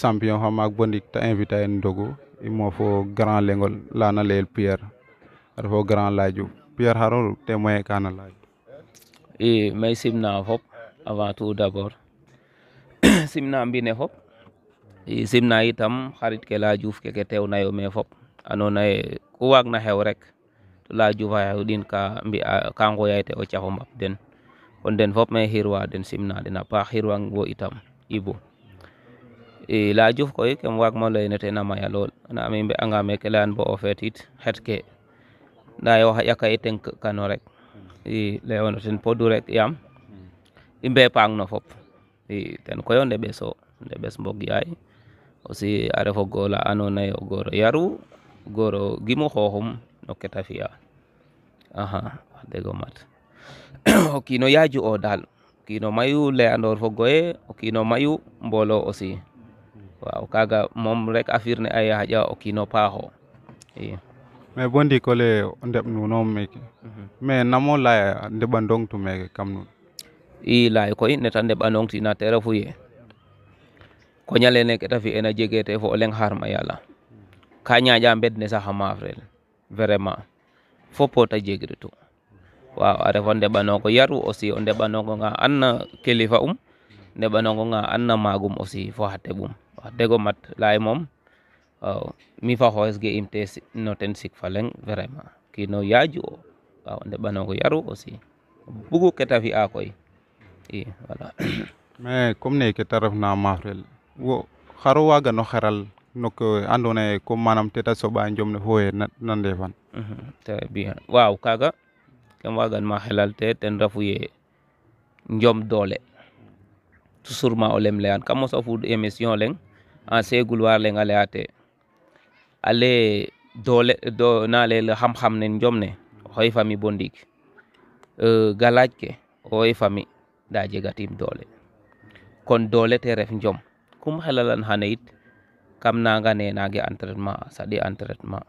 champion xam maak bondik ta invité en ndogu imo fo grand lengol lana leyel pierre aɗa fo grand laaju pierre harol témoin kana laaju i may simna fop avant tout d' abord simna mbine fop i simna itam xarit ke laajuuf keke teewna yo me fop andoona yee ku waagna xew rek to laajuuf a xewɗin ka mbi'a ka ngooyay te o caxo mbap den kon den fop me xirwa den simna den a paax xirwang bo itam ibu e lajuf koy kem wagma loynete namaya lool na mi mbe anga meke leyan bo o feetit xet ke nda yo xaƴa ka i tenk kano rek i leyono ten podu rek yaam i mbe paang no fop i ten koy o ndeɓes o ndeɓes mbog yaay aussi a refo goola ando naye o goor yaru goor o gimu xooxum no ke ta fiya axa wax dego mat o kiino yaaju o daal o kiino mayu leyandoor fo goye o kiino mayu mbolo aussi waaw kaaga moom rek affirmer ay haja o kiino paaxo i mais bo ndiik ole o ndeɓ nuuno meeke mais namo laya ndeɓanongtu meeke kam nuun i lay koy neta ndeɓanongtina te refu ye koña lene ke ta fi'ena jege te fo o leŋ xarma yala ka ja mbed ne sax a maafrel vraiment fopo ta jegritu waaw a refa ndeɓanongo yaru aussi o ndeɓanongo nga an kilifa um neɓanongonga anna magum aussi fo xa teɓum wax dego mat laye moom waaw mi fa xoxes ge im te no ten sik fa leng vraiment kiino yaaju o waaw ndeɓanongo yaru aussi bugu ke ta fi'a koy i voilà mais comme neke te refna maaf rel wo xaro waaga no xeral no ke andoona yee comme manam te ta soɓa njom ne fo ye na ndeefan mhm, très bien waaw kaaga kem waagan ma xelal te ten refu ye njom doole toujours ma o lem kam mos a fuɗ émission leng en segulwar leng a leyate ale doole na leyel xam-xam ne njom ne oxey fami bo ndiik e, galaaj ke fami nda jegatim doole kon doole te ref njom kum xelalan xane yit kam nanga ne nage entraînement saɗi entraînement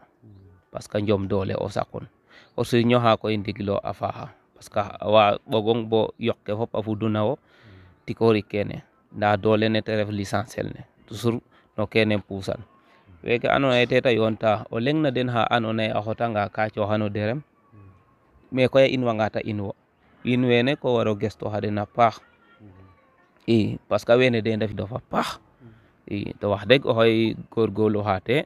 parce njom doole o saqun o sirñoxa koy ndigilo a faaxa parce que bo yoq fop a fuduna tikori kene nda doole ne te ref licentiel ne toujours no kene puusan weke andoona yee teta yoonta o den ha anu ne a xotanga ka hanu derem mais koy a inwanga ta inwo wiin wene ko waro gestooxa den a paax i parce que wene de ndef dofa paax i to wax deg oxey goorgoorluxa te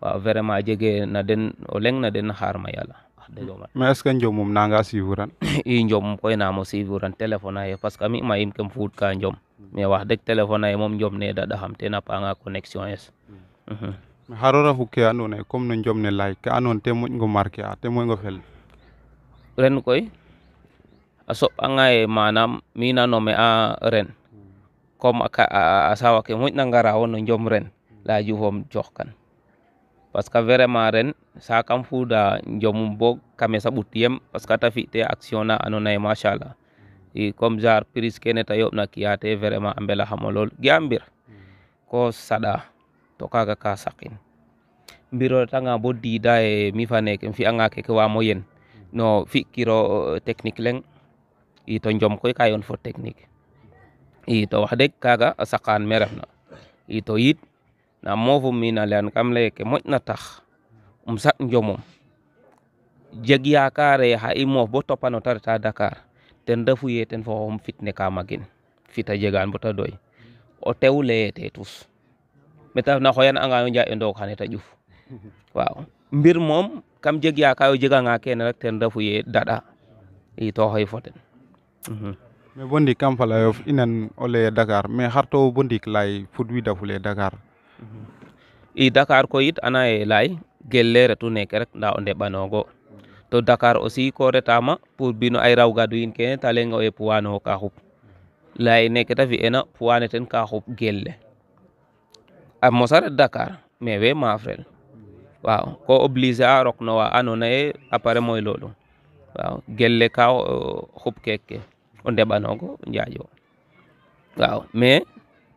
waaw vraiment jege na den o na den yala degoma mais est ce que njom i njom koy namo suivran téléphone aye parce que mi ma yim kem fuut ka njom mais wax deg téléphone aye moom njom mhm. ne daɗa xam ten a panga connexion es xaro refu ke andoona yee comme no njom ne lay ka andoona te moƴngo marquer a te moƴngo fel ren koy a soɓanga ye manam mi na nome a ren comme a sawa ke moƴna ngara wo no njom ren laya jufoom coxkan parce que vraiment ren sa kam fuuda jomum bo kame sa boutiem parce que ta fi'te action anu na sha Allah i comme piriskene prise kene ta yoɓna kiyate vraiment a mbelaxamo lool ga mbir ko sada to kaga ka sakin biro ta nga bo da e mi fa anga ke keke wa moyen no fi'kiro eh, technique leng i to jom koy kayon fo technique i to wax kaga sakan saqan i to yit na moofum na leyan kam lay ke moƴna tax um saɗ njomom jeg yakare ha i moof bo topano ta reta Dakar ten refu ye ten fo xooxum fitne ka magin fita jegan bo ta doy o tew leye te tus meta na refna anga yo njaaƴo ndoog xane ta ƴuf waaw mbir moom kam jeg yakaar o jeganga kene rek ten refu ye daɗa i to xey fo ten mais mhm. bo ndiik kam fa layof i nan o leye Dakar mais xar to bo ndiik lay fudwiidafulee Dakar i Dakar koy yit anda yee laay gel retu neeke rek ndaa o ndeɓanoogo to Dakar aussi ko retama pour mbino ay rawgaadu yiin kene ta layonge o yee ka xup laye neke ta fi'eena puwaan ne ten ka xup gel a mosa ret Dakar mais we maafrel waaw ko obliger :fra a rok wa andoona yee apres :fra moyloolum waaw gel ka xup keeke o ndeɓandoong o Njanj o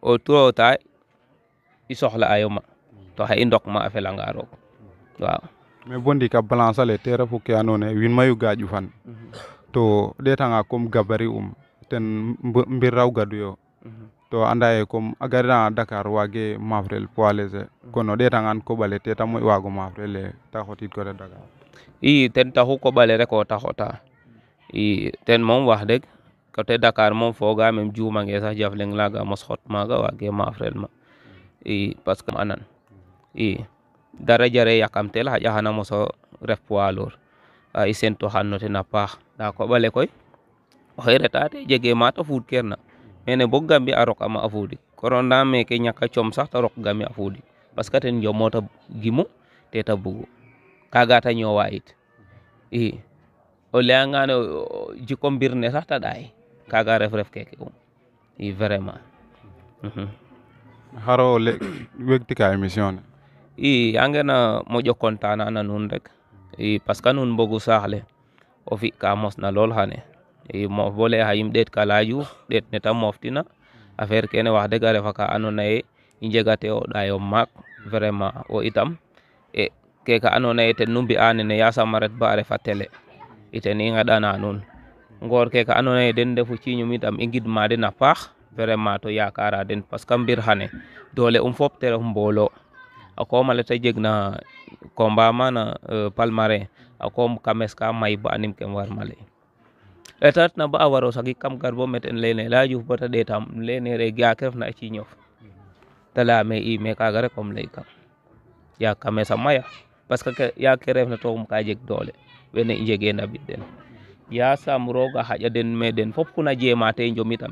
o tout :fra i soxla'aayo ma to xa i ndok ma a felanga roog waaw mais bo ndiik a balance ale te refu ke andoona mayu to comme gabari um ten mbir raw gaduyo to anda ye comme agar gariranga dakar waage mafrel poids kono o ɗeetangan koɓale te ta moƴ waago mafrele ta xotiid kore dakar i ten taxu koɓale rek o ta xota i ten moom wax deg te dakar moom foogaam em juumange sax jaf leŋ mos xot maaga wage mafrel ma i pas que anan i dara jare yakam tel ha jahana so ref poalor uh, i sento hannote na da nah, ko bale koy oxe retate jege mata fuud kerna ene bo gambi arok ama a Corona kono nda meke nyaka com sax te rok gambi afudi pas ka ten jomota gimu te ta bugu kaga ta nyo it i o leyangane no mbir ne sax ta ka kaga ref ref keke um. i vraiment haro le wegti ka émission e ne i angena moƴo contana na nuun rek i parce que nuun mbogu saax le o fi ka mosna lool xane i moof bo leye xa yim ɗeet ka laajuuf ɗeet neta mooftina affaire kene wax deg a refa ka ando naye i njegate o ɗayo maak vraiment wo itam e ke ka ando naye ten nu mbi'a nene yasam a ret ba a refa télé i ten i ŋeɗana nuun ngoor ke ka ando naye den ndefu ciñum itam i ngidma den a paax vraiment to yakara den parce que mbir xane doole um fop te ref mboolo a koomale te jeg na combat mana euh, a kames ka may ba anim warma ley eta ba a sagik kam gar meten leyne Laye Diouf bata ɗeetaam a ciñof me kaaga rek om ley kam yaag kames ka jeg doole wene i njege ndabid den yasam roga xaƴa den me den fop kuna jema te